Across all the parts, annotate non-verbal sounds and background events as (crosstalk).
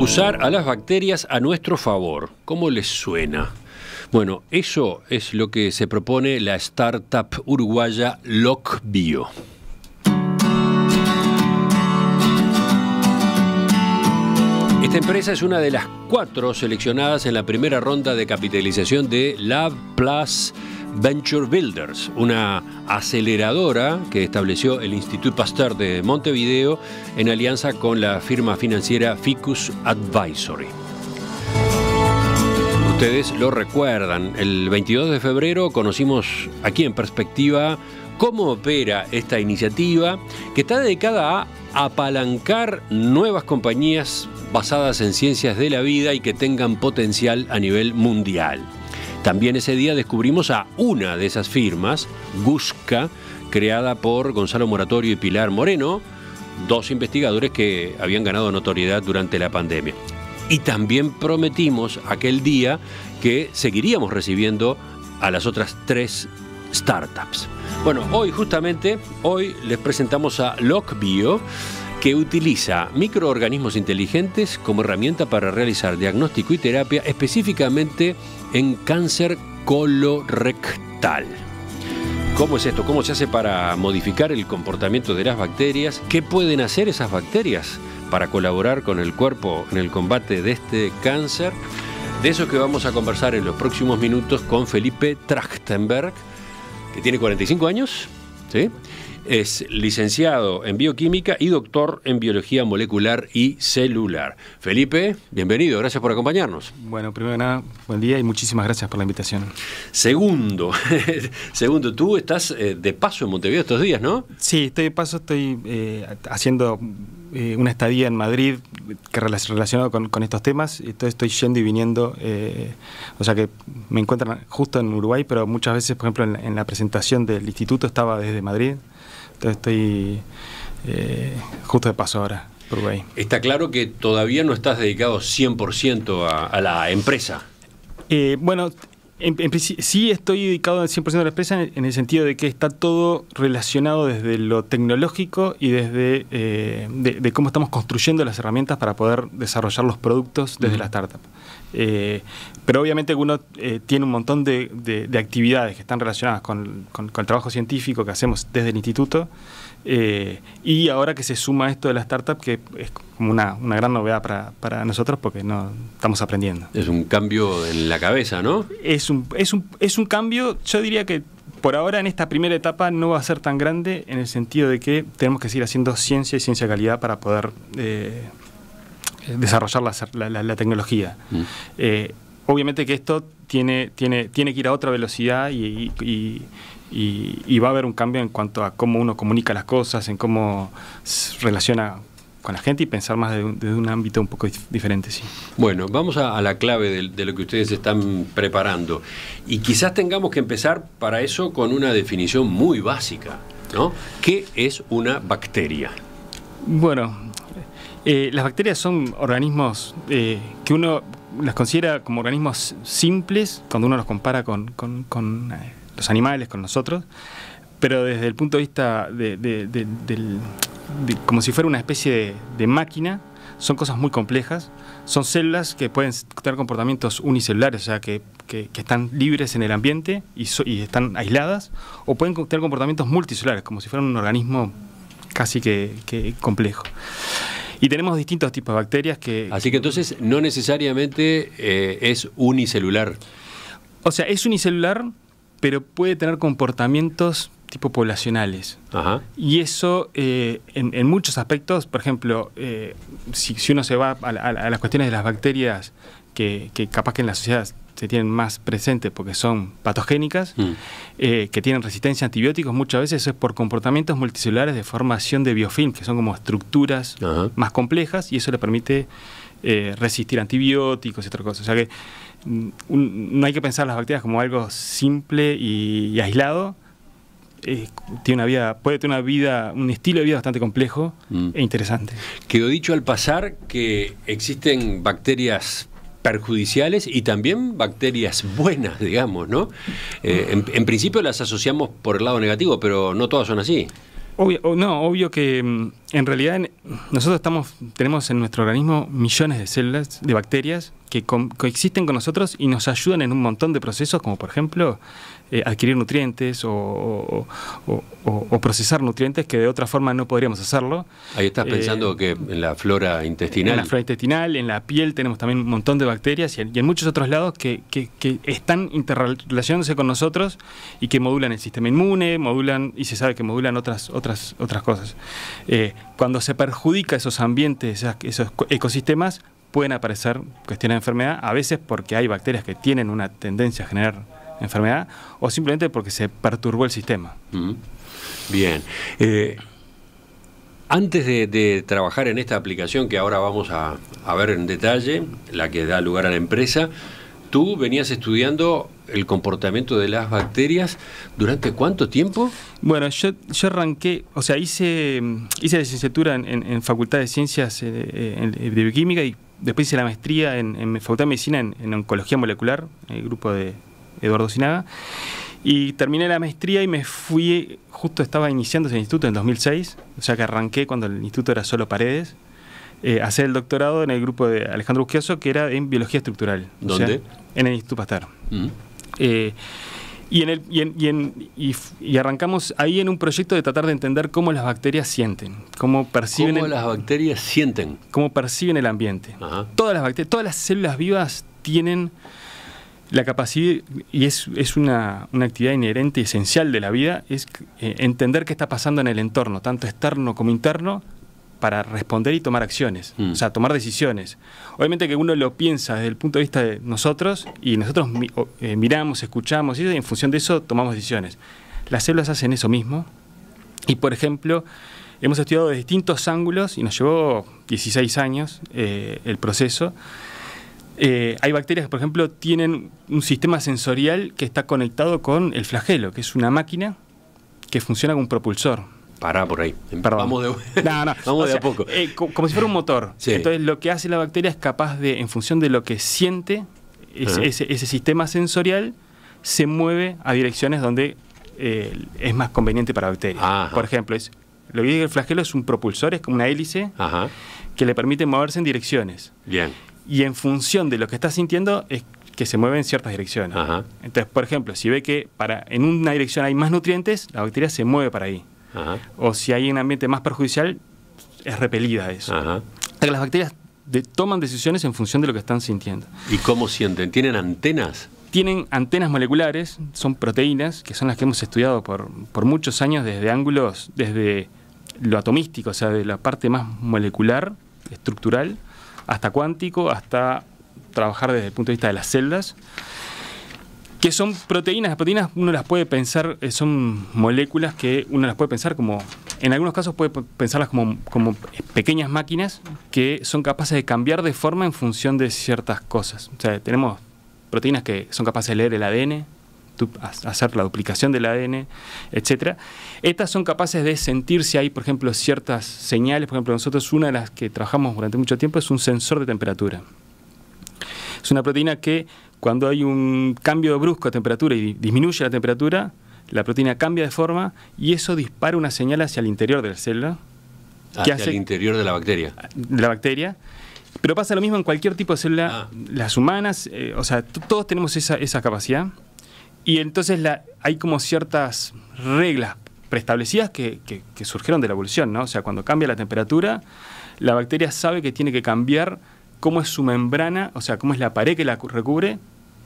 Usar a las bacterias a nuestro favor. ¿Cómo les suena? Bueno, eso es lo que se propone la startup uruguaya LocBio. Esta empresa es una de las cuatro seleccionadas en la primera ronda de capitalización de Lab Plus Venture Builders, una aceleradora que estableció el Instituto Pasteur de Montevideo en alianza con la firma financiera Ficus Advisory. Ustedes lo recuerdan, el 22 de febrero conocimos aquí en perspectiva cómo opera esta iniciativa que está dedicada a apalancar nuevas compañías basadas en ciencias de la vida y que tengan potencial a nivel mundial. También ese día descubrimos a una de esas firmas, Gusca, creada por Gonzalo Moratorio y Pilar Moreno, dos investigadores que habían ganado notoriedad durante la pandemia. Y también prometimos aquel día que seguiríamos recibiendo a las otras tres startups. Bueno, hoy justamente, hoy les presentamos a LockBio que utiliza microorganismos inteligentes como herramienta para realizar diagnóstico y terapia específicamente en cáncer colorectal. ¿Cómo es esto? ¿Cómo se hace para modificar el comportamiento de las bacterias? ¿Qué pueden hacer esas bacterias para colaborar con el cuerpo en el combate de este cáncer? De eso que vamos a conversar en los próximos minutos con Felipe Trachtenberg, que tiene 45 años, ¿sí? Es licenciado en bioquímica y doctor en biología molecular y celular. Felipe, bienvenido, gracias por acompañarnos. Bueno, primero que nada, buen día y muchísimas gracias por la invitación. Segundo, (laughs) segundo, tú estás eh, de paso en Montevideo estos días, ¿no? Sí, estoy de paso, estoy eh, haciendo eh, una estadía en Madrid que relacionado con, estos temas, entonces estoy yendo y viniendo, o sea que me encuentran justo en Uruguay, pero muchas veces, por ejemplo, en la presentación del instituto estaba desde Madrid estoy eh, justo de paso ahora. Por ahí. Está claro que todavía no estás dedicado 100% a, a la empresa. Eh, bueno, sí estoy dedicado al 100% a la empresa en, el sentido de que está todo relacionado desde lo tecnológico y desde eh, de, cómo estamos construyendo las herramientas para poder desarrollar los productos desde la startup. Eh, pero obviamente uno eh, tiene un montón de, actividades que están relacionadas con, el trabajo científico que hacemos desde el instituto. Eh, y ahora que se suma esto de la startup, que es como una, gran novedad para, nosotros porque no estamos aprendiendo. Es un cambio en la cabeza, ¿no? Es un, es un, cambio, yo diría que por ahora en esta primera etapa no va a ser tan grande en el sentido de que tenemos que seguir haciendo ciencia y ciencia de calidad para poder desarrollar la, tecnología. Mm. Eh, obviamente que esto tiene, tiene, tiene que ir a otra velocidad y, va a haber un cambio en cuanto a cómo uno comunica las cosas, en cómo se relaciona con la gente y pensar más desde un, ámbito un poco diferente. Sí. Bueno, vamos a, la clave de, lo que ustedes están preparando. Y quizás tengamos que empezar para eso con una definición muy básica. ¿no? ¿Qué es una bacteria? Bueno, eh, las bacterias son organismos eh, que uno las considera como organismos simples cuando uno los compara con, eh, los animales, con nosotros, pero desde el punto de vista de, como si fuera una especie de, máquina, son cosas muy complejas, son células que pueden tener comportamientos unicelulares, o sea, que, están libres en el ambiente y, están aisladas, o pueden tener comportamientos multicelulares, como si fueran un organismo casi que complejo. Y tenemos distintos tipos de bacterias que... Así que entonces no necesariamente eh, es unicelular. O sea, es unicelular, pero puede tener comportamientos tipo poblacionales. Ajá. Y eso eh, en, muchos aspectos, por ejemplo, eh, si, si, uno se va a, las cuestiones de las bacterias que, capaz que en la sociedad se tienen más presentes porque son patogénicas, mm. eh, que tienen resistencia a antibióticos, muchas veces eso es por comportamientos multicelulares de formación de biofilm, que son como estructuras más complejas y eso le permite eh, resistir antibióticos y otras cosas. O sea que mm, no hay que pensar las bacterias como algo simple y, aislado. Eh, tiene una vida, puede tener una vida, un estilo de vida bastante complejo mm. e interesante. Quedó dicho al pasar que existen bacterias perjudiciales y también bacterias buenas, (laughs) digamos, ¿no? Eh, en, principio las asociamos por el lado negativo, pero no todas son así. no, obvio que mm, en realidad nosotros estamos, tenemos en nuestro organismo millones de células, de bacterias que coexisten con nosotros y nos ayudan en un montón de procesos, como por ejemplo eh, adquirir nutrientes o, procesar nutrientes que de otra forma no podríamos hacerlo. Ahí estás eh, pensando que en la flora intestinal. En la flora intestinal, en la piel tenemos también un montón de bacterias y en, muchos otros lados que, están interrelacionándose con nosotros y que modulan el sistema inmune, modulan, y se sabe que modulan otras, otras, otras cosas. Eh, cuando se perjudica esos ambientes, esos ecosistemas, pueden aparecer cuestiones de enfermedad, a veces porque hay bacterias que tienen una tendencia a generar enfermedad o simplemente porque se perturbó el sistema. Bien. Eh, antes de, trabajar en esta aplicación que ahora vamos a, ver en detalle, la que da lugar a la empresa, tú venías estudiando el comportamiento de las bacterias durante cuánto tiempo? Bueno, yo, yo arranqué, o sea, hice, hice licenciatura en, Facultad de Ciencias de eh, Bioquímica y después hice la maestría en, en Facultad de Medicina en, Oncología Molecular, el grupo de Eduardo Sinaga. Y terminé la maestría y me fui, justo estaba iniciando ese instituto en 2006, o sea que arranqué cuando el instituto era solo paredes, eh, hacer el doctorado en el grupo de Alejandro Busquioso, que era en biología estructural. ¿Dónde? en el Instituto Pasteur. y, arrancamos ahí en un proyecto de tratar de entender cómo las bacterias sienten, cómo perciben. ¿Cómo las bacterias sienten? Cómo perciben el ambiente. Todas las bacterias, todas las células vivas tienen la capacidad, y es, una, actividad inherente y esencial de la vida, es eh, entender qué está pasando en el entorno, tanto externo como interno, para responder y tomar acciones, mm. o sea, tomar decisiones. Obviamente que uno lo piensa desde el punto de vista de nosotros y nosotros eh, miramos, escuchamos y en función de eso tomamos decisiones. Las células hacen eso mismo y, por ejemplo, hemos estudiado de distintos ángulos y nos llevó 16 años eh, el proceso eh, hay bacterias que, por ejemplo, tienen un sistema sensorial que está conectado con el flagelo, que es una máquina que funciona como un propulsor. Pará por ahí. Perdón. Vamos de, (laughs) no, no. Vamos de a poco. Eh, como si fuera un motor. Entonces, lo que hace la bacteria es capaz de, en función de lo que siente, ese, sistema sensorial se mueve a direcciones donde eh, es más conveniente para la bacteria. Por ejemplo, lo que dice el flagelo es un propulsor, es como una hélice que le permite moverse en direcciones. Bien y en función de lo que está sintiendo es que se mueve en ciertas direcciones. Entonces, por ejemplo, si ve que para, en una dirección hay más nutrientes, la bacteria se mueve para ahí. O si hay un ambiente más perjudicial, es repelida eso. O sea, las bacterias toman decisiones en función de lo que están sintiendo. ¿Y cómo sienten? ¿Tienen antenas? tienen antenas moleculares, son proteínas, que son las que hemos estudiado por, por, muchos años desde ángulos, desde lo atomístico, o sea, de la parte más molecular, estructural, hasta cuántico, hasta trabajar desde el punto de vista de las celdas, que son proteínas. Las proteínas uno las puede pensar, eh, son moléculas que uno las puede pensar como, en algunos casos puede pensarlas como, pequeñas máquinas que son capaces de cambiar de forma en función de ciertas cosas. O sea, tenemos proteínas que son capaces de leer el ADN, hacer la duplicación del ADN, etcétera. Estas son capaces de sentir si hay, por ejemplo, ciertas señales. Por ejemplo, nosotros una de las que trabajamos durante mucho tiempo es un sensor de temperatura. Es una proteína que cuando hay un cambio brusco de temperatura y disminuye la temperatura, la proteína cambia de forma y eso dispara una señal hacia el interior de la célula. Hacia hace el interior de la bacteria. De La bacteria. Pero pasa lo mismo en cualquier tipo de célula, ah. las humanas, eh, o sea, todos tenemos esa, esa capacidad. Y entonces la, hay como ciertas reglas preestablecidas que, surgieron de la evolución, ¿no? O sea, cuando cambia la temperatura, la bacteria sabe que tiene que cambiar cómo es su membrana, o sea, cómo es la pared que la recubre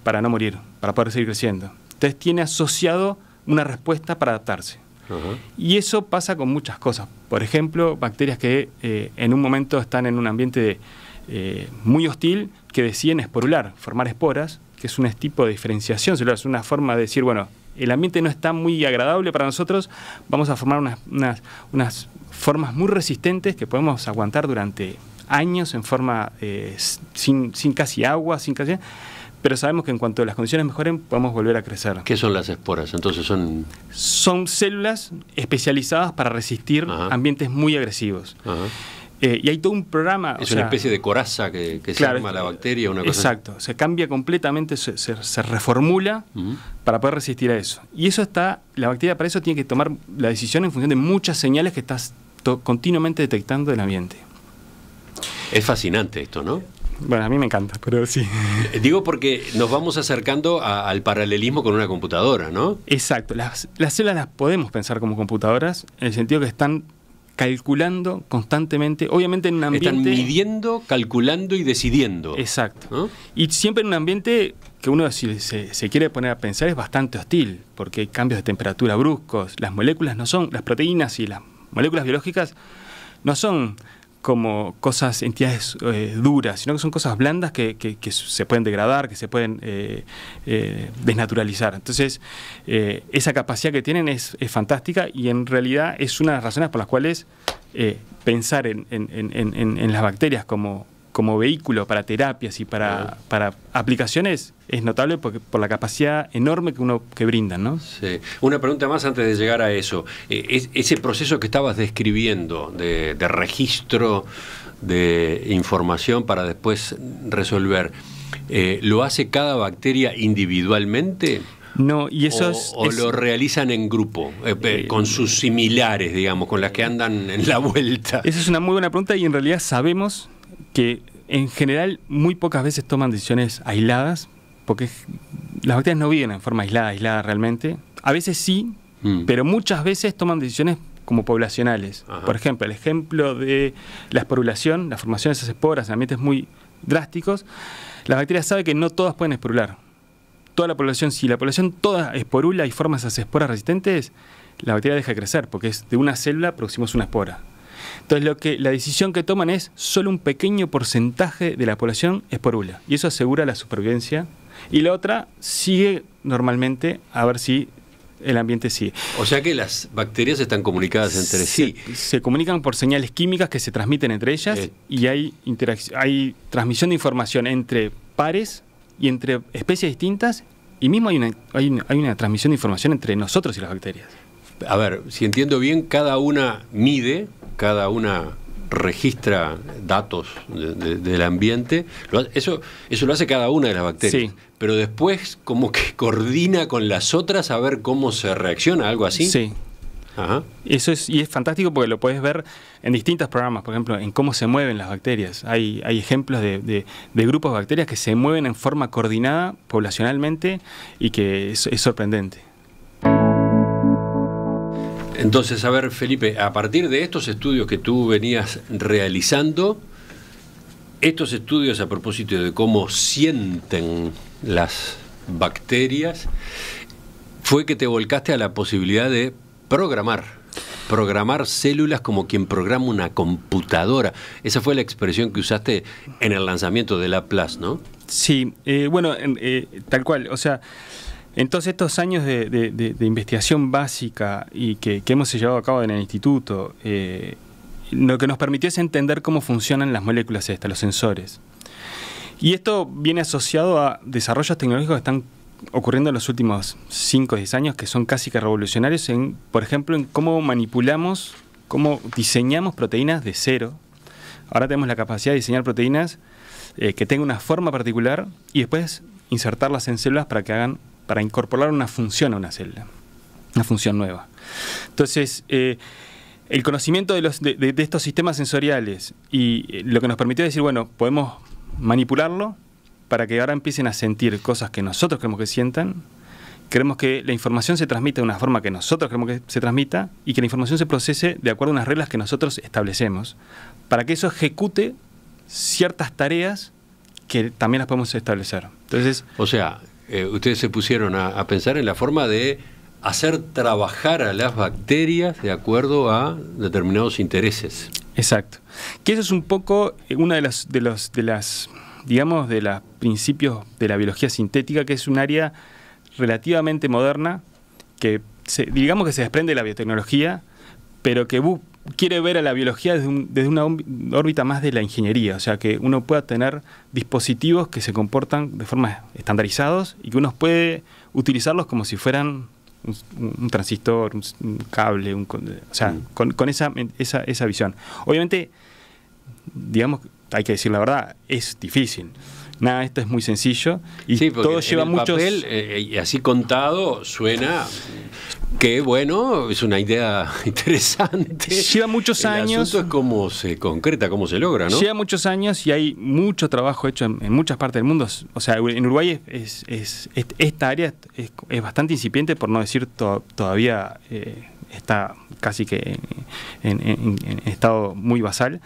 para no morir, para poder seguir creciendo. Entonces tiene asociado una respuesta para adaptarse. Y eso pasa con muchas cosas. Por ejemplo, bacterias que eh, en un momento están en un ambiente eh, muy hostil, que deciden esporular, formar esporas, que es un tipo de diferenciación celular, es una forma de decir, bueno, el ambiente no está muy agradable para nosotros, vamos a formar unas, unas, formas muy resistentes que podemos aguantar durante años en forma eh, sin, casi agua, sin casi pero sabemos que en cuanto las condiciones mejoren podemos volver a crecer. ¿Qué son las esporas? Entonces son... Son células especializadas para resistir ambientes muy agresivos. Ajá. Eh, y hay todo un programa. Es una especie de coraza que, se llama la bacteria, una cosa. Exacto, se cambia completamente, se, reformula para poder resistir a eso. Y eso está, la bacteria para eso tiene que tomar la decisión en función de muchas señales que estás continuamente detectando del ambiente. Es fascinante esto, ¿no? Bueno, a mí me encanta, pero sí. Eh, digo porque nos vamos acercando al paralelismo con una computadora, ¿no? Exacto. Las, las células las podemos pensar como computadoras, en el sentido que están calculando constantemente, obviamente en un ambiente... Están midiendo, calculando y decidiendo. Exacto. Y siempre en un ambiente que uno si se, se, quiere poner a pensar es bastante hostil, porque hay cambios de temperatura bruscos, las moléculas no son, las proteínas y las moléculas biológicas no son como cosas, entidades eh, duras, sino que son cosas blandas que, se pueden degradar, que se pueden eh, eh, desnaturalizar. Entonces, esa capacidad que tienen es, fantástica y en realidad es una de las razones por las cuales pensar en las bacterias como, como vehículo para terapias y para, aplicaciones es notable por la capacidad enorme que uno que brindan, ¿no? Sí. Una pregunta más antes de llegar a eso. Eh, ese proceso que estabas describiendo de, registro de información para después resolver, eh, ¿lo hace cada bacteria individualmente? No, y eso es, o lo realizan en grupo, eh, con sus similares, digamos, con las que andan en la (laughs) vuelta. Esa es una muy buena pregunta y en realidad sabemos que en general muy pocas veces toman decisiones aisladas, porque las bacterias no viven en forma aislada, aislada realmente. A veces sí, mm. pero muchas veces toman decisiones como poblacionales. Por ejemplo, el ejemplo de la esporulación, la formación de esas esporas en ambientes muy drásticos, las bacterias saben que no todas pueden esporular. Toda la población, si la población toda esporula y forma esas esporas resistentes, la bacteria deja de crecer, porque es de una célula producimos una espora. Entonces lo que la decisión que toman es solo un pequeño porcentaje de la población es por y eso asegura la supervivencia. Y la otra sigue normalmente a ver si el ambiente sigue. O sea que las bacterias están comunicadas entre sí. Se comunican por señales químicas que se transmiten entre ellas eh. y hay, transmisión de información entre pares y entre especies distintas y mismo hay una transmisión de información entre nosotros y las bacterias a ver, si entiendo bien, cada una mide, cada una registra datos del ambiente, eso, eso lo hace cada una de las bacterias. Sí. Pero después como que (laughs) coordina con las otras a ver cómo se reacciona, algo así. Sí. Ajá. Eso es, y es fantástico porque lo puedes ver en distintos programas, por ejemplo, en cómo se mueven las bacterias. Hay, hay ejemplos de, grupos de bacterias que se mueven en forma coordinada poblacionalmente y que es sorprendente. Entonces, a ver, Felipe, a partir de estos estudios que tú venías realizando, estos estudios a propósito de cómo sienten las bacterias, fue que te volcaste a la posibilidad de programar programar células como quien programa una computadora. Esa fue la expresión que usaste en el lanzamiento de Laplace, ¿no? Sí, eh, bueno, eh, tal cual, o sea, entonces estos años de, investigación básica y que, hemos llevado a cabo en el instituto, eh, lo que nos permitió es entender cómo funcionan las moléculas estas, los sensores. Y esto viene asociado a desarrollos tecnológicos que están ocurriendo en los últimos 5 o 10 años, que son casi que revolucionarios, en, por ejemplo, en cómo manipulamos, cómo diseñamos proteínas de cero. Ahora tenemos la capacidad de diseñar proteínas eh, que tengan una forma particular y después insertarlas en células para que hagan para incorporar una función a una celda, una función nueva. Entonces, eh, el conocimiento de, de, estos sistemas sensoriales y eh, lo que nos permitió decir, bueno, podemos manipularlo para que ahora empiecen a sentir cosas que nosotros queremos que sientan, queremos que la información se transmita de una forma que nosotros queremos que se transmita y que la información se procese de acuerdo a unas reglas que nosotros establecemos, para que eso ejecute ciertas tareas que también las podemos establecer. Entonces, o sea, eh, ustedes se pusieron a, pensar en la forma de hacer trabajar a las bacterias de acuerdo a determinados intereses. Exacto. Que eso es un poco eh, una de las, de los, de las digamos, de los principios de la biología sintética, que es un área relativamente moderna, que se, digamos que se desprende de la biotecnología, pero que busca quiere ver a la biología desde, una órbita más de la ingeniería, o sea, que uno pueda tener dispositivos que se comportan de forma estandarizados y que uno puede utilizarlos como si fueran un, transistor, un, un cable, o sea, con, con esa, esa, visión. Obviamente, digamos, hay que decir la verdad, es difícil. Nada, esto es muy sencillo y sí, todo lleva mucho muchos... Eh, y así contado suena que bueno, es una idea (laughs) interesante. Lleva muchos años. El asunto es cómo se concreta, cómo se logra, ¿no? Lleva muchos años y hay mucho trabajo hecho en, muchas partes del mundo. O sea, en Uruguay es, esta área es, bastante incipiente, por no decir todavía eh, está casi que en, estado muy basal.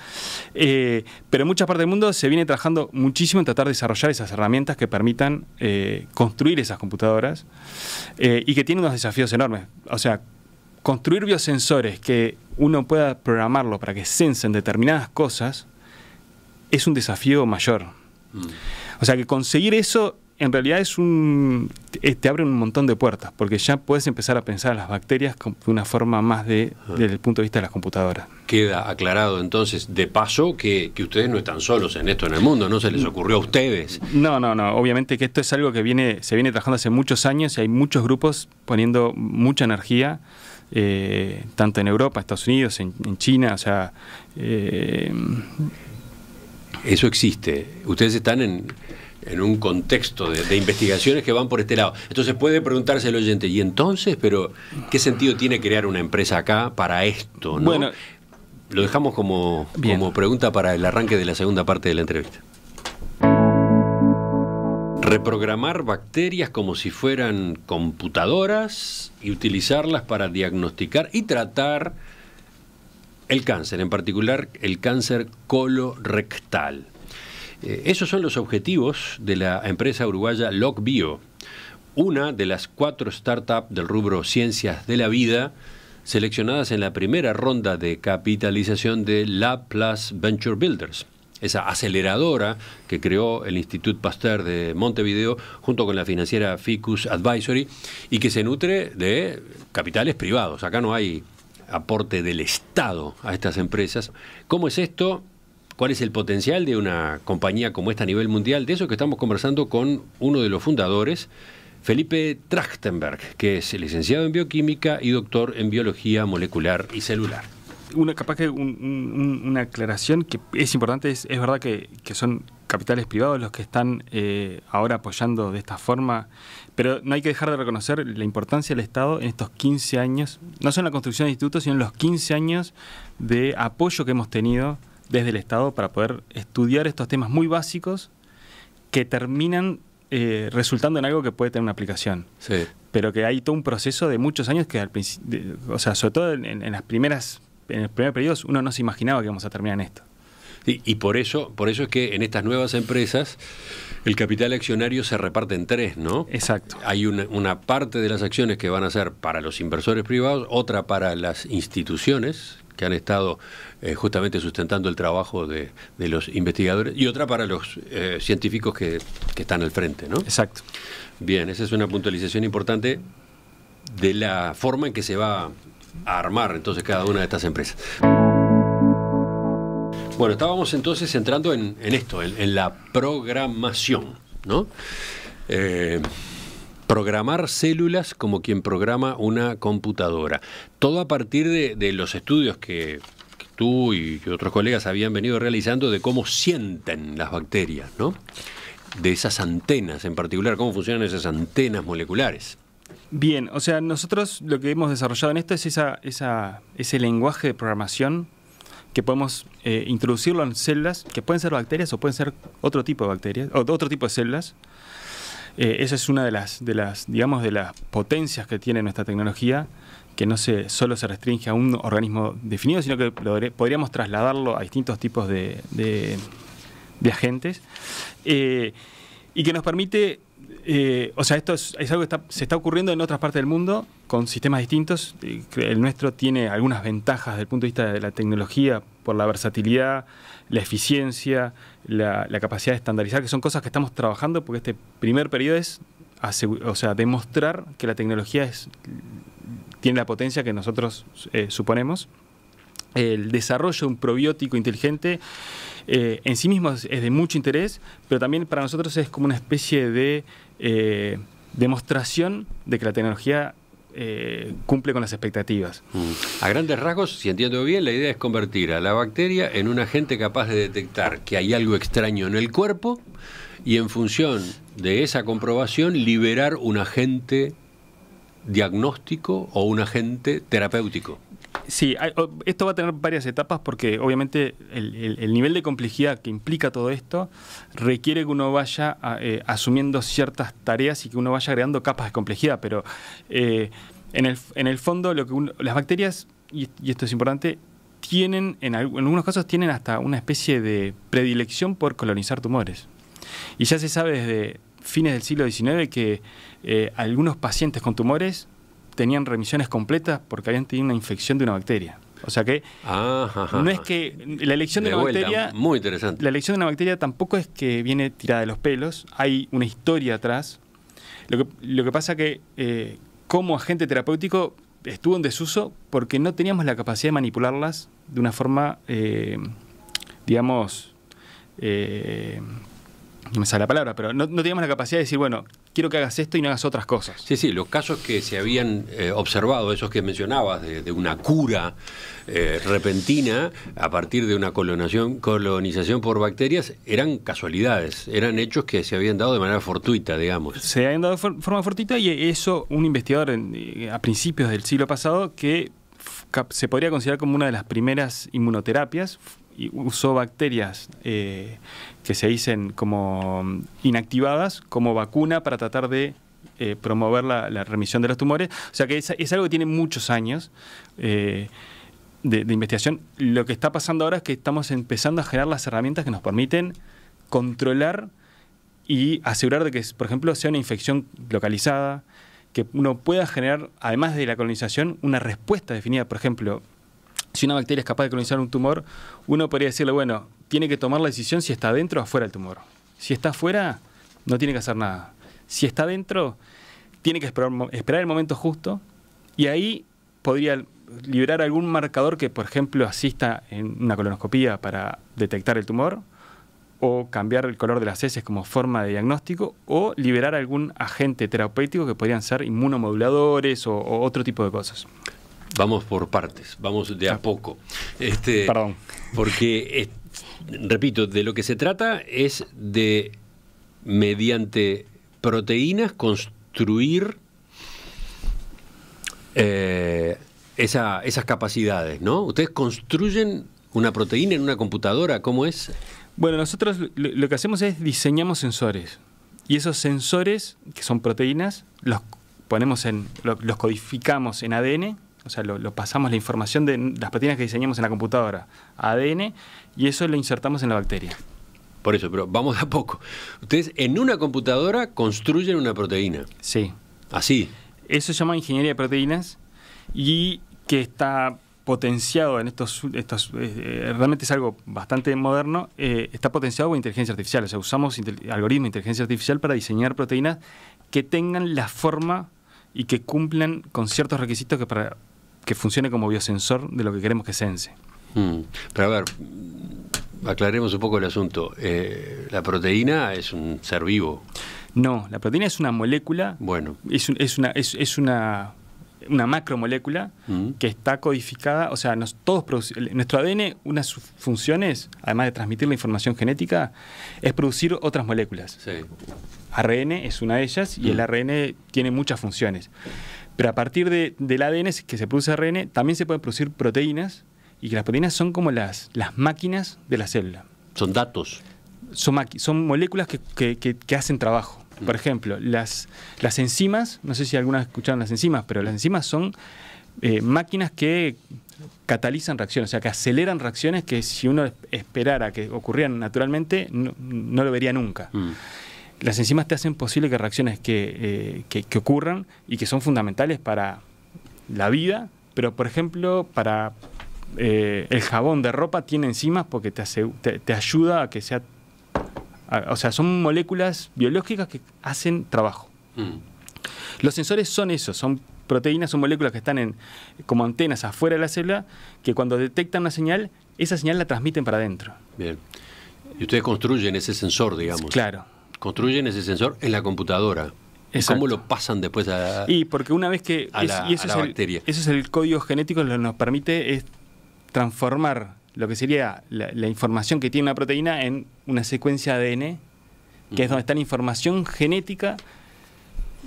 Eh, pero en muchas partes del mundo se viene trabajando muchísimo en tratar de desarrollar esas herramientas que permitan eh, construir esas computadoras eh, y que tiene unos desafíos enormes. O sea, construir biosensores que uno pueda programarlo para que sensen determinadas cosas es un desafío mayor. Mm. O sea que conseguir eso en realidad es un eh, te abre un montón de puertas porque ya puedes empezar a pensar las bacterias de una forma más de ah. desde el punto de vista de las computadoras. Queda aclarado entonces de paso que, ustedes no están solos en esto en el mundo, no se les ocurrió a ustedes. No, no, no, obviamente que esto es algo que viene se viene trabajando hace muchos años y hay muchos grupos poniendo mucha energía eh, tanto en Europa, Estados Unidos, en, China, o sea, eh, eso existe. Ustedes están en en un contexto de, investigaciones que van por este lado. Entonces puede preguntarse el oyente, ¿y entonces? Pero, ¿qué sentido tiene crear una empresa acá para esto? Bueno, lo dejamos como, como pregunta para el arranque de la segunda parte de la entrevista. Reprogramar bacterias como si fueran computadoras y utilizarlas para diagnosticar y tratar el cáncer, en particular el cáncer colorectal. Eh, esos son los objetivos de la empresa uruguaya LocBio, una de las cuatro startups del rubro Ciencias de la Vida seleccionadas en la primera ronda de capitalización de Laplace Plus Venture Builders esa aceleradora que creó el Instituto Pasteur de Montevideo junto con la financiera Ficus Advisory y que se nutre de capitales privados. Acá no hay aporte del Estado a estas empresas. ¿Cómo es esto? cuál es el potencial de una compañía como esta a nivel mundial. De eso que estamos conversando con uno de los fundadores, Felipe Trachtenberg, que es licenciado en bioquímica y doctor en biología molecular y celular. Una capaz que una aclaración que es importante, es, verdad que, son capitales privados los que están eh, ahora apoyando de esta forma, pero no hay que dejar de reconocer la importancia del Estado en estos 15 años, no solo en la construcción de institutos, sino en los 15 años de apoyo que hemos tenido desde el Estado para poder estudiar estos temas muy básicos que terminan eh, resultando en algo que puede tener una aplicación. Sí. Pero que hay todo un proceso de muchos años que, al o sea, sobre todo en, las primeras, en los primeros periodos, uno no se imaginaba que íbamos a terminar en esto. y por eso, por eso es que en estas nuevas empresas el capital accionario se reparte en tres, ¿no? Exacto. Hay una parte de las acciones que van a ser para los inversores privados, otra para las instituciones que han estado eh, justamente sustentando el trabajo de, los investigadores y otra para los eh, científicos que, están al frente, ¿no? Exacto. Bien, esa es una puntualización importante de la forma en que se va a armar entonces cada una de estas empresas. Bueno, estábamos entonces entrando en, esto, en, la programación, ¿no? Eh, programar células como quien programa una computadora. Todo a partir de, los estudios que, tú y otros colegas habían venido realizando de cómo sienten las bacterias, ¿no? De esas antenas en particular, cómo funcionan esas antenas moleculares. Bien, o sea, nosotros lo que hemos desarrollado en esto es esa, ese lenguaje de programación que podemos eh, introducirlo en células que pueden ser bacterias o pueden ser otro tipo de bacterias, o otro tipo de células, eh, esa es una de las, de las, digamos, de las potencias que tiene nuestra tecnología, que no se, solo se restringe a un organismo definido, sino que podríamos trasladarlo a distintos tipos de, agentes, eh, y que nos permite, eh, o sea, esto es, algo que se está ocurriendo en otras partes del mundo con sistemas distintos. El nuestro tiene algunas ventajas desde el punto de vista de la tecnología, por la versatilidad, la eficiencia, la, capacidad de estandarizar, que son cosas que estamos trabajando, porque este primer periodo es o sea, demostrar que la tecnología es, tiene la potencia que nosotros eh, suponemos. El desarrollo de un probiótico inteligente eh, en sí mismo es de mucho interés, pero también para nosotros es como una especie de eh, demostración de que la tecnología eh, cumple con las expectativas. Mm. A grandes rasgos, si entiendo bien, la idea es convertir a la bacteria en un agente capaz de detectar que hay algo extraño en el cuerpo y en función de esa comprobación liberar un agente diagnóstico o un agente terapéutico. Sí, esto va a tener varias etapas porque obviamente el, nivel de complejidad que implica todo esto requiere que uno vaya eh, asumiendo ciertas tareas y que uno vaya agregando capas de complejidad, pero eh, en, el, fondo lo que las bacterias, y, esto es importante, tienen, en, en algunos casos tienen hasta una especie de predilección por colonizar tumores. Y ya se sabe desde fines del siglo XIX que eh, algunos pacientes con tumores tenían remisiones completas porque habían tenido una infección de una bacteria. O sea que no es que la elección de, una bacteria. Muy La elección de una bacteria tampoco es que viene tirada de los pelos, hay una historia atrás. Lo que, pasa es pasa que eh, como agente terapéutico estuvo en desuso porque no teníamos la capacidad de manipularlas de una forma, eh, digamos, eh, no me sale la palabra, pero no, teníamos la capacidad de decir, bueno, quiero que hagas esto y no hagas otras cosas. Sí, sí, los casos que se habían eh, observado, esos que mencionabas, de, una cura eh, repentina a partir de una colonización, por bacterias, eran casualidades, eran hechos que se habían dado de manera fortuita, digamos. Se habían dado de forma fortuita y eso un investigador eh, a principios del siglo pasado que se podría considerar como una de las primeras inmunoterapias, y usó bacterias eh, que se dicen como mm, inactivadas como vacuna para tratar de eh, promover la, remisión de los tumores. O sea que es, algo que tiene muchos años. Eh, de, de, investigación, lo que está pasando ahora es que estamos empezando a generar las herramientas que nos permiten controlar y asegurar de que, por ejemplo, sea una infección localizada, que uno pueda generar, además de la colonización, una respuesta definida. Por ejemplo, si una bacteria es capaz de colonizar un tumor, uno podría decirle, bueno, tiene que tomar la decisión si está dentro o afuera el tumor. Si está afuera, no tiene que hacer nada. Si está dentro, tiene que esperar, el momento justo y ahí podría liberar algún marcador que, por ejemplo, asista en una colonoscopía para detectar el tumor o cambiar el color de las heces como forma de diagnóstico, o liberar algún agente terapéutico que podrían ser inmunomoduladores o otro tipo de cosas. Vamos por partes, vamos de a ah. poco. Este, Perdón. Porque, repito, de lo que se trata es de, mediante proteínas, construir eh, esas capacidades, ¿no? Ustedes construyen una proteína en una computadora, ¿cómo es? Bueno, nosotros lo que hacemos es diseñamos sensores. Y esos sensores, que son proteínas, los ponemos en, los codificamos en ADN o sea, lo, pasamos la información de las proteínas que diseñamos en la computadora, ADN, y eso lo insertamos en la bacteria. Por eso, pero vamos a poco. Ustedes en una computadora construyen una proteína. Sí. Así. Eso se llama ingeniería de proteínas y que está potenciado en estos, estos eh, eh, realmente es algo bastante moderno, eh, está potenciado por inteligencia artificial, o sea, usamos algoritmos de inteligencia artificial para diseñar proteínas que tengan la forma y que cumplan con ciertos requisitos que para que funcione como biosensor de lo que queremos que sense. Mm. Pero a ver, aclaremos un poco el asunto. Eh, la proteína es un ser vivo. No, la proteína es una molécula. Bueno. Es, una, es, una una macromolécula mm. que está codificada, o sea, todos nuestro ADN, una de sus funciones, además de transmitir la información genética, es producir otras moléculas. Sí. ARN es una de ellas y el mm. ARN tiene muchas funciones. Pero a partir del ADN que se produce ARN, también se pueden producir proteínas y que las proteínas son como las, las máquinas de la célula. Son datos. Son, son moléculas que, hacen trabajo. Mm. Por ejemplo, las, las enzimas, no sé si algunas escucharon las enzimas, pero las enzimas son eh, máquinas que catalizan reacciones, o sea, que aceleran reacciones que si uno esperara que ocurrieran naturalmente, no, lo vería nunca. Mm. Las enzimas te hacen posible que reacciones eh, que, ocurran y que son fundamentales para la vida, pero por ejemplo para eh, el jabón de ropa tiene enzimas porque te, te, ayuda a que sea... o sea, son moléculas biológicas que hacen trabajo. Mm. Los sensores son eso, son proteínas, son moléculas que están en, como antenas afuera de la célula, que cuando detectan una señal, esa señal la transmiten para adentro. Bien. Y ustedes construyen ese sensor, digamos. Claro. Construyen ese sensor en la computadora. Exacto. ¿Cómo lo pasan después a Y porque una vez que... la, bacteria. El, eso es el código genético lo que nos permite es transformar lo que sería la, información que tiene una proteína en una secuencia ADN, e, que es donde está la información genética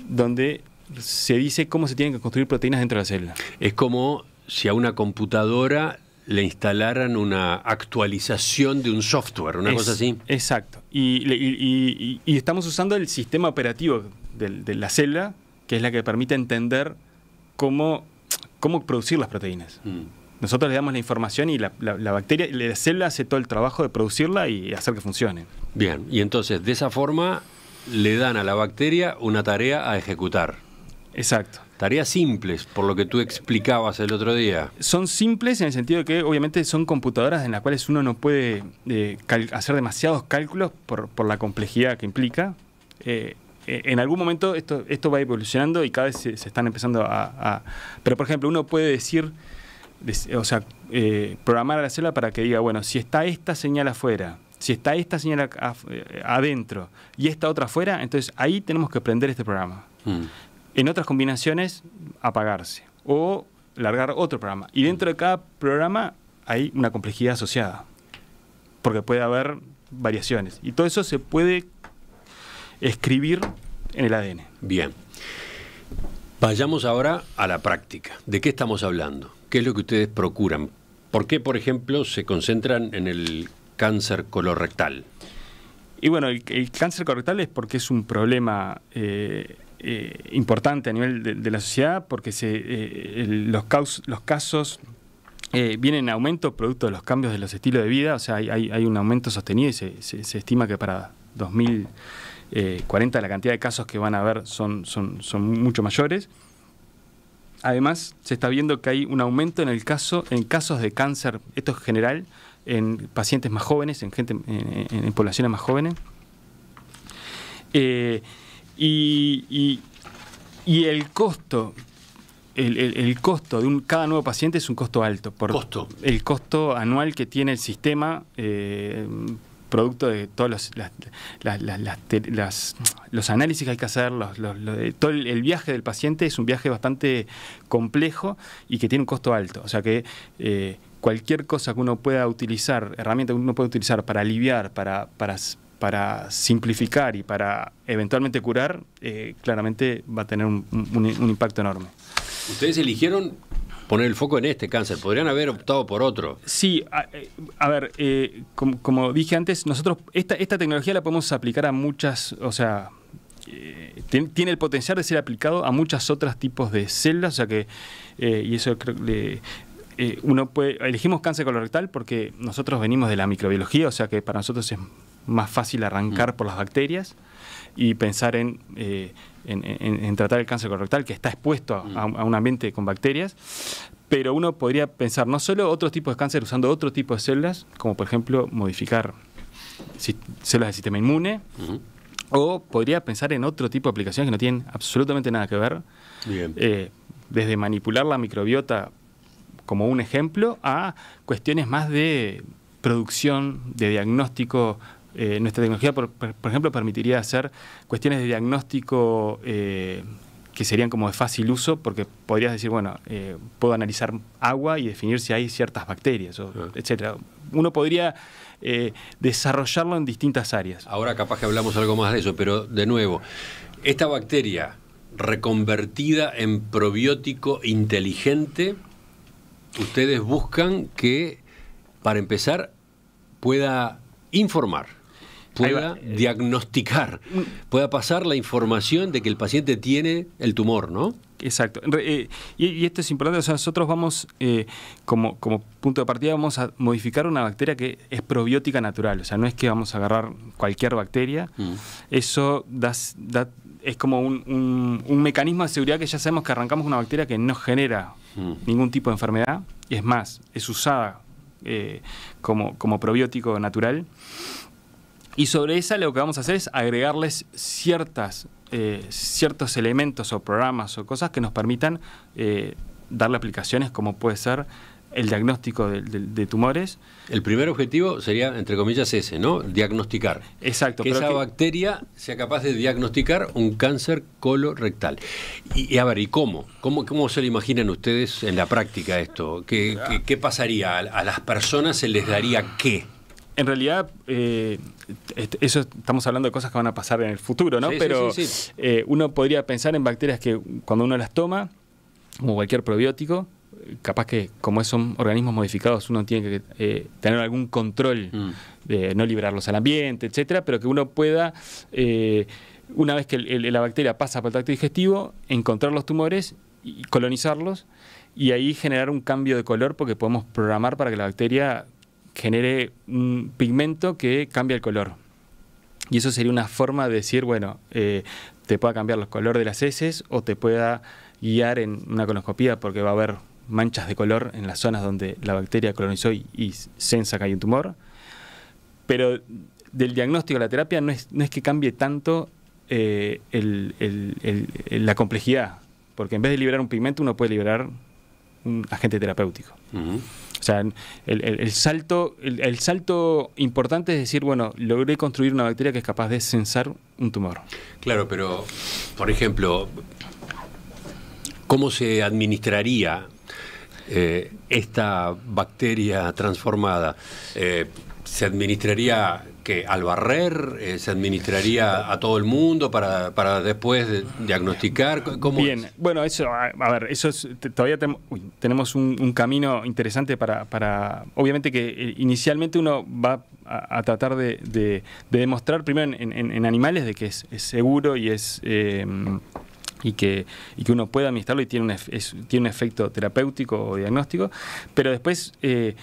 donde se dice cómo se tienen que construir proteínas dentro de la célula. Es como si a una computadora le instalaran una actualización de un software, una cosa así. Exacto. Y, estamos usando el sistema operativo de, la célula, que es la que permite entender cómo, cómo producir las proteínas. Mm. Nosotros le damos la información y la, bacteria, la célula hace todo el trabajo de producirla y hacer que funcione. Bien, y entonces de esa forma le dan a la bacteria una tarea a ejecutar. Exacto. Tareas simples, por lo que tú explicabas el otro día. Son simples en el sentido de que obviamente son computadoras en las cuales uno no puede eh, hacer demasiados cálculos por, la complejidad que implica. Eh, eh, en algún momento esto, esto va evolucionando y cada vez se, están empezando a, Pero por ejemplo, uno puede decir, o sea, programar a la célula para que diga, bueno, si está esta señal afuera, si está esta señal adentro y esta otra afuera, entonces ahí tenemos que aprender este programa. Mm en otras combinaciones apagarse o largar otro programa. Y dentro de cada programa hay una complejidad asociada, porque puede haber variaciones. Y todo eso se puede escribir en el ADN. Bien. Vayamos ahora a la práctica. ¿De qué estamos hablando? ¿Qué es lo que ustedes procuran? ¿Por qué, por ejemplo, se concentran en el cáncer colorectal? Y bueno, el, cáncer colorectal es porque es un problema eh, eh, importante a nivel de, la sociedad porque eh, los, los casos eh, vienen en aumento producto de los cambios de los estilos de vida, o sea, hay, un aumento sostenido y se, estima que para 2040 la cantidad de casos que van a haber son, son, mucho mayores. Además, se está viendo que hay un aumento en el caso en casos de cáncer, esto es general, en pacientes más jóvenes, en gente en, poblaciones más jóvenes. Y, el costo, el, costo de un, cada nuevo paciente es un costo alto. Por costo. El costo anual que tiene el sistema. Eh, producto de todos los, los análisis que hay que hacer, todo el, viaje del paciente es un viaje bastante complejo y que tiene un costo alto. O sea que eh, cualquier cosa que uno pueda utilizar, herramienta que uno pueda utilizar para aliviar, para, para, para simplificar y para eventualmente curar, eh, claramente va a tener un, impacto enorme. Ustedes eligieron poner el foco en este cáncer, podrían haber optado por otro. Sí, a, eh, ver, eh, como, dije antes, nosotros esta, esta tecnología la podemos aplicar a muchas, o sea, tiene el potencial de ser aplicado a muchas otros tipos de células, o sea que, y eso creo que uno puede, elegimos cáncer colorectal porque nosotros venimos de la microbiología, o sea que para nosotros es más fácil arrancar mm. por las bacterias y pensar eh, en, en, tratar el cáncer colorectal que está expuesto mm. a, un ambiente con bacterias. Pero uno podría pensar no solo otros tipos de cáncer usando otro tipo de células, como por ejemplo modificar células del sistema inmune, o podría pensar en otro tipo de aplicaciones que no tienen absolutamente nada que ver, eh, desde manipular la microbiota como un ejemplo a cuestiones más de producción, de diagnóstico eh, nuestra tecnología, por, ejemplo, permitiría hacer cuestiones de diagnóstico eh, que serían como de fácil uso, porque podrías decir, bueno, eh, puedo analizar agua y definir si hay ciertas bacterias, o, ah. etcétera. Uno podría desarrollarlo en distintas áreas. Ahora capaz que hablamos algo más de eso, pero de nuevo, esta bacteria reconvertida en probiótico inteligente, ustedes buscan que, para empezar, pueda informar pueda diagnosticar, pueda pasar la información de que el paciente tiene el tumor, ¿no? Exacto. Eh, y, esto es importante, o sea, nosotros vamos, eh, como, como, punto de partida, vamos a modificar una bacteria que es probiótica natural, o sea, no es que vamos a agarrar cualquier bacteria, mm. eso es como un, mecanismo de seguridad que ya sabemos que arrancamos una bacteria que no genera mm. ningún tipo de enfermedad, y es más, es usada eh, como, como probiótico natural. Y sobre esa lo que vamos a hacer es agregarles ciertas, eh, ciertos elementos o programas o cosas que nos permitan eh, darle aplicaciones como puede ser el diagnóstico de, tumores. El primer objetivo sería, entre comillas, ese, ¿no? Diagnosticar. Exacto. Que esa bacteria sea capaz de diagnosticar un cáncer colorectal. Y, a ver, ¿y cómo? cómo? se lo imaginan ustedes en la práctica esto? qué pasaría? ¿A las personas se les daría qué? en realidad, eh, eso estamos hablando de cosas que van a pasar en el futuro, ¿no? Pero eh, uno podría pensar en bacterias que cuando uno las toma, como cualquier probiótico, capaz que como son organismos modificados uno tiene que eh, tener algún control mm. de no liberarlos al ambiente, etcétera, pero que uno pueda una vez que la bacteria pasa por el tracto digestivo, encontrar los tumores y colonizarlos y ahí generar un cambio de color porque podemos programar para que la bacteria genere un pigmento que cambia el color. Y eso sería una forma de decir, bueno, eh, te pueda cambiar los color de las heces o te pueda guiar en una coloscopía porque va a haber manchas de color en las zonas donde la bacteria colonizó y, se sensa que hay un tumor. Pero del diagnóstico a la terapia no es, que cambie tanto eh, la complejidad, porque en vez de liberar un pigmento uno puede liberar un agente terapéutico. O sea, el, salto, el, salto importante es decir, bueno, logré construir una bacteria que es capaz de censar un tumor. Claro, pero, por ejemplo, ¿cómo se administraría eh, esta bacteria transformada? Eh, ¿Se administraría que al barrer eh, se administraría a todo el mundo para, después diagnosticar? ¿Cómo Bien, bueno, eso, a, ver, eso todavía tenemos un, camino interesante para, obviamente que eh, inicialmente uno va a, tratar de, demostrar primero en, animales de que es, seguro y es... Em, y que, uno puede administrarlo y tiene un, tiene efecto terapéutico o diagnóstico, pero después eh,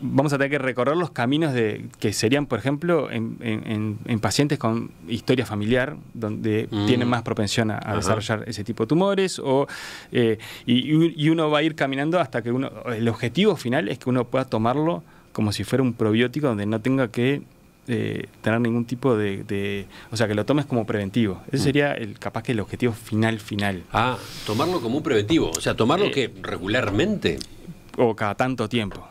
vamos a tener que recorrer los caminos de, que serían, por ejemplo, en, pacientes con historia familiar, donde mm. tienen más propensión a, desarrollar ese tipo de tumores, o, eh, y, uno va a ir caminando hasta que uno, el objetivo final es que uno pueda tomarlo como si fuera un probiótico donde no tenga que eh, tener ningún tipo de, O sea, que lo tomes como preventivo. Ese mm. sería el capaz que el objetivo final, final. Ah, tomarlo como un preventivo. O sea, tomarlo eh, que regularmente o cada tanto tiempo.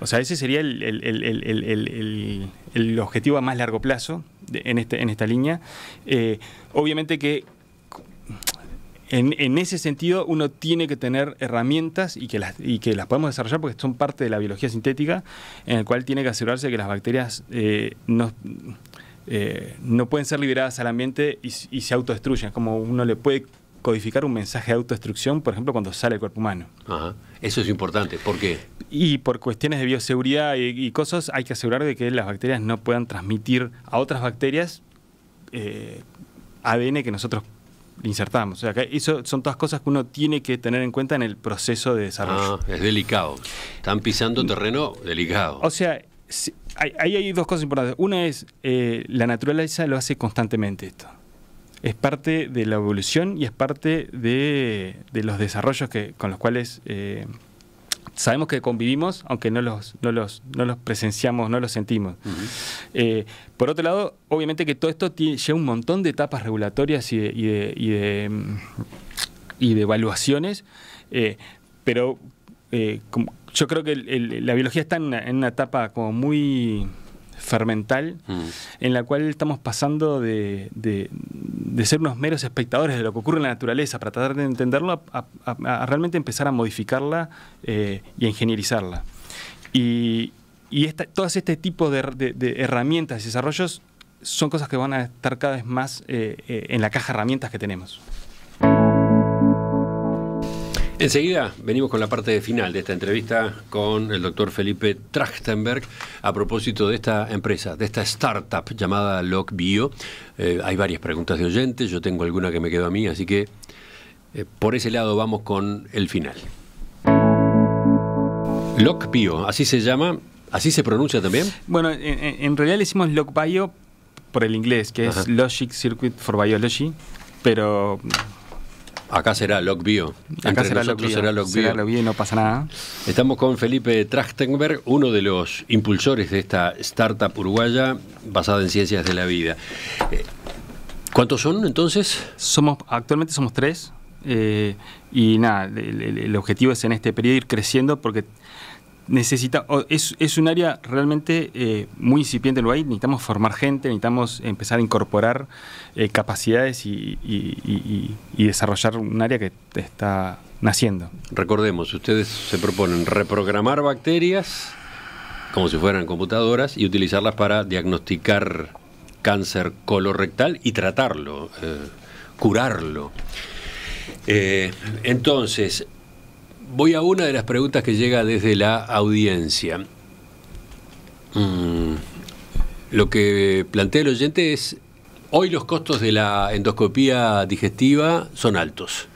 O sea, ese sería el, el, objetivo a más largo plazo en, este, en esta línea. Eh, obviamente que en, ese sentido uno tiene que tener herramientas y que, las, que las podemos desarrollar porque son parte de la biología sintética, en el cual tiene que asegurarse que las bacterias eh, no... Eh, no pueden ser liberadas al ambiente y, y se autodestruyen, como uno le puede codificar un mensaje de autodestrucción, por ejemplo, cuando sale el cuerpo humano. Eso es importante. ¿Por qué? Y por cuestiones de bioseguridad y, cosas, hay que asegurar de que las bacterias no puedan transmitir a otras bacterias eh, ADN que nosotros insertamos. O sea, eso son todas cosas que uno tiene que tener en cuenta en el proceso de desarrollo. Ah, es delicado. Están pisando mm. terreno delicado. O sea, ahí hay, dos cosas importantes. Una es, eh, la naturaleza lo hace constantemente esto es parte de la evolución y es parte de, los desarrollos que, con los cuales eh, sabemos que convivimos, aunque no los, no los, no los presenciamos, no los sentimos. Eh, por otro lado, obviamente que todo esto tiene, lleva un montón de etapas regulatorias y de, y de, evaluaciones, eh, pero yo creo que la biología está en una etapa como muy fermental, mm. en la cual estamos pasando de, ser unos meros espectadores de lo que ocurre en la naturaleza para tratar de entenderlo a, realmente empezar a modificarla eh, y a ingenierizarla. Y, y este tipo de, herramientas y desarrollos son cosas que van a estar cada vez más eh, eh, en la caja de herramientas que tenemos. Enseguida venimos con la parte final de esta entrevista con el doctor Felipe Trachtenberg a propósito de esta empresa, de esta startup llamada LockBio. Eh, hay varias preguntas de oyentes, yo tengo alguna que me quedo a mí, así que eh, por ese lado vamos con el final. LockBio, así se llama, así se pronuncia también. Bueno, en, realidad le hicimos LockBio por el inglés, que es Logic Circuit for Biology, pero Acá será LogBio. Acá será nosotros será no pasa nada. Estamos con Felipe Trachtenberg, uno de los impulsores de esta startup uruguaya basada en ciencias de la vida. Eh, ¿Cuántos son entonces? Somos actualmente somos tres eh, y nada. el, objetivo es en este periodo ir creciendo porque necesita, es, un área realmente eh, muy incipiente lo hay necesitamos formar gente, necesitamos empezar a incorporar eh, capacidades y, desarrollar un área que está naciendo. Recordemos, ustedes se proponen reprogramar bacterias como si fueran computadoras y utilizarlas para diagnosticar cáncer colorectal y tratarlo, eh, curarlo. entonces, voy a una de las preguntas que llega desde la audiencia. Mm, lo que plantea el oyente es, hoy los costos de la endoscopía digestiva son altos,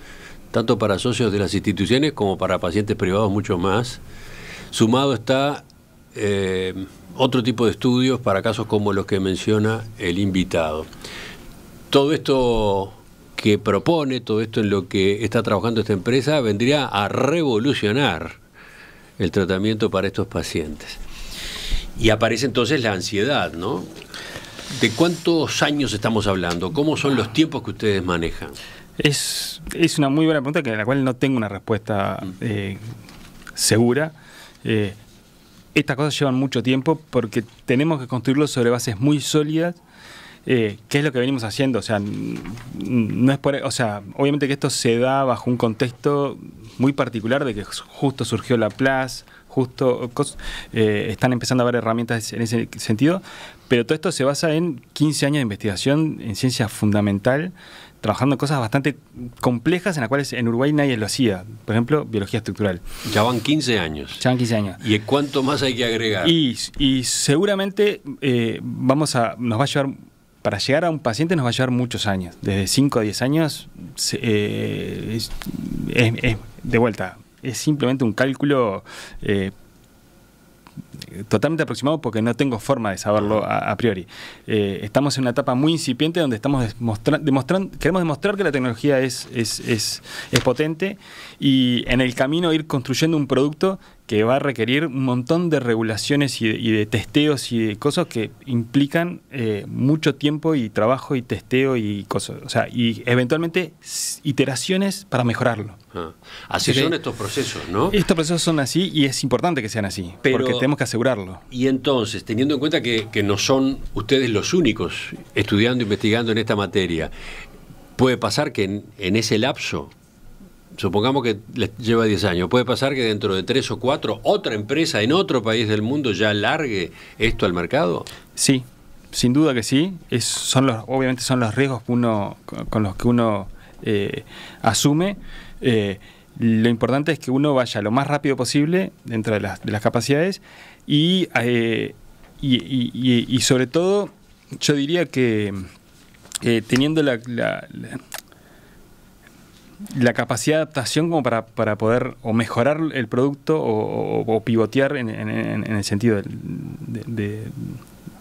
tanto para socios de las instituciones como para pacientes privados mucho más. Sumado está eh, otro tipo de estudios para casos como los que menciona el invitado. Todo esto que propone, todo esto en lo que está trabajando esta empresa, vendría a revolucionar el tratamiento para estos pacientes. Y aparece entonces la ansiedad, ¿no? ¿De cuántos años estamos hablando? ¿Cómo son los tiempos que ustedes manejan? Es, una muy buena pregunta, que la cual no tengo una respuesta mm. eh, segura. Eh, estas cosas llevan mucho tiempo porque tenemos que construirlo sobre bases muy sólidas eh, qué es lo que venimos haciendo. O sea, no es por, o sea, obviamente que esto se da bajo un contexto muy particular de que justo surgió la Plaza, justo eh, están empezando a haber herramientas en ese sentido, pero todo esto se basa en 15 años de investigación en ciencia fundamental, trabajando en cosas bastante complejas en las cuales en Uruguay nadie lo hacía, por ejemplo, biología estructural. Ya van 15 años. Ya van 15 años. ¿Y cuánto más hay que agregar? Y, seguramente eh, vamos a, nos va a llevar para llegar a un paciente nos va a llevar muchos años. Desde 5 a 10 años, eh, es, de vuelta, es simplemente un cálculo eh, totalmente aproximado porque no tengo forma de saberlo a, priori. Eh, estamos en una etapa muy incipiente donde estamos demostrando, queremos demostrar que la tecnología es potente y en el camino ir construyendo un producto que va a requerir un montón de regulaciones y de, testeos y de cosas que implican eh, mucho tiempo y trabajo y testeo y cosas. O sea, y eventualmente iteraciones para mejorarlo. Ah, así son estos procesos, ¿no? Estos procesos son así y es importante que sean así, porque tenemos que asegurarlo. Y entonces, teniendo en cuenta que, no son ustedes los únicos estudiando, investigando en esta materia, puede pasar que en ese lapso supongamos que lleva 10 años, puede pasar que dentro de 3 o 4 otra empresa en otro país del mundo ya largue esto al mercado? Sí, sin duda que sí. son los, obviamente son los riesgos con los que uno eh, asume. Eh, lo importante es que uno vaya lo más rápido posible dentro de las, capacidades eh, y, sobre todo yo diría que teniendo la, la capacidad de adaptación como para, para poder o mejorar el producto o, pivotear en, el sentido de,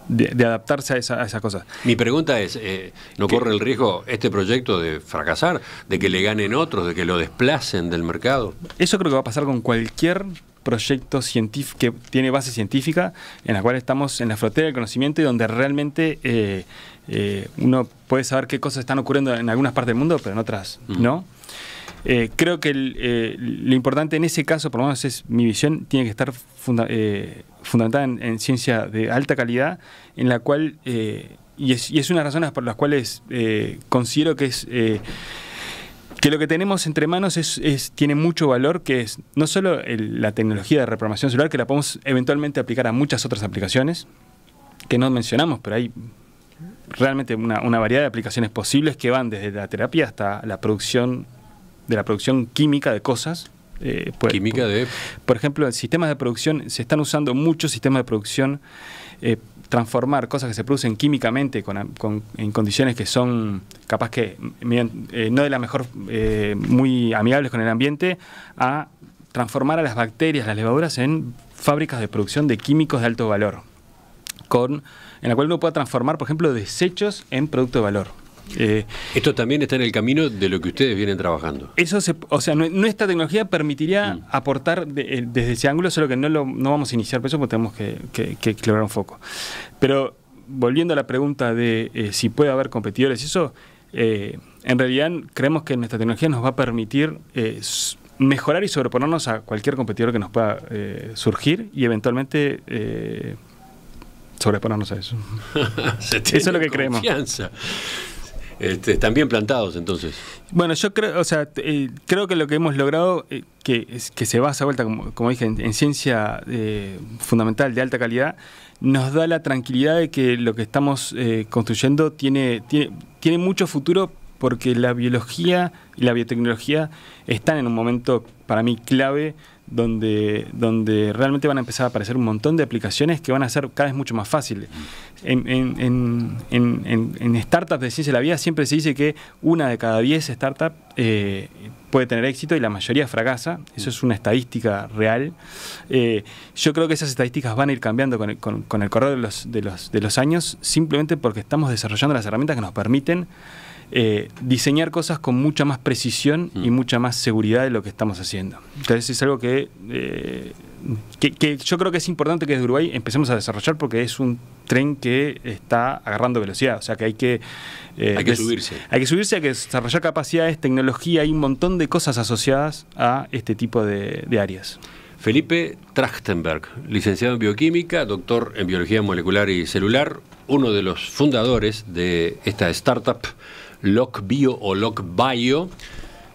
de, adaptarse a, esa, esas cosas. Mi pregunta es, eh, ¿no corre el riesgo este proyecto de fracasar, de que le ganen otros, de que lo desplacen del mercado? Eso creo que va a pasar con cualquier proyecto científico que tiene base científica, en la cual estamos en la frontera del conocimiento y donde realmente eh, eh, uno puede saber qué cosas están ocurriendo en algunas partes del mundo, pero en otras mm. no. Eh, creo que eh, lo importante en ese caso, por lo menos es mi visión, tiene que estar eh, fundamentada en, ciencia de alta calidad, en la cual, y es, y, una de las razones por las cuales considero que es... que lo que tenemos entre manos es, tiene mucho valor, que es no solo la tecnología de reprogramación celular, que la podemos eventualmente aplicar a muchas otras aplicaciones, que no mencionamos, pero hay realmente una, una variedad de aplicaciones posibles que van desde la terapia hasta la producción de la producción química de cosas. Eh, por, pues, química de... Por ejemplo, en sistemas de producción, se están usando muchos sistemas de producción, eh, transformar cosas que se producen químicamente en condiciones que son capaz que eh, no de la mejor, muy amigables con el ambiente, a transformar a las bacterias, las levaduras, en fábricas de producción de químicos de alto valor, con, en la cual uno pueda transformar, por ejemplo, desechos en producto de valor. Eh, Esto también está en el camino de lo que ustedes vienen trabajando. Eso o sea, nuestra tecnología permitiría mm. aportar eh, desde ese ángulo, solo que no lo no vamos a iniciar por eso porque tenemos que, que, un foco. Pero volviendo a la pregunta de eh, si puede haber competidores, eso en realidad creemos que nuestra tecnología nos va a permitir mejorar y sobreponernos a cualquier competidor que nos pueda surgir y eventualmente sobreponernos a eso. (laughs) eso es lo que creemos. Este, están bien plantados entonces. Bueno, yo creo, o sea, eh, creo que lo que hemos logrado, eh, que, que se basa vuelta, como, dije, en, ciencia eh, fundamental de alta calidad, nos da la tranquilidad de que lo que estamos construyendo tiene, tiene, tiene mucho futuro porque la biología y la biotecnología están en un momento para mí clave donde, donde realmente van a empezar a aparecer un montón de aplicaciones que van a ser cada vez mucho más fáciles. En, en, en, startups de ciencia de la vida siempre se dice que una de cada diez startups eh, puede tener éxito y la mayoría fracasa. Eso es una estadística real. Eh, yo creo que esas estadísticas van a ir cambiando con el, con, con el correr de los, de, los, de los años simplemente porque estamos desarrollando las herramientas que nos permiten eh, diseñar cosas con mucha más precisión y mm. mucha más seguridad de lo que estamos haciendo. Entonces es algo eh, que, que, yo creo que es importante que desde Uruguay empecemos a desarrollar porque es un tren que está agarrando velocidad, o sea que hay que... Eh, subirse. Hay que subirse, hay que desarrollar capacidades, tecnología, hay un montón de cosas asociadas a este tipo de áreas. Felipe Trachtenberg, licenciado en bioquímica, doctor en biología molecular y celular, uno de los fundadores de esta startup LocBio o Lockbio.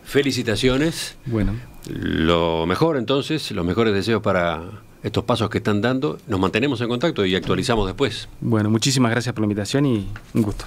Felicitaciones. Bueno. Lo mejor entonces, los mejores deseos para estos pasos que están dando. Nos mantenemos en contacto y actualizamos después. Bueno, muchísimas gracias por la invitación y un gusto.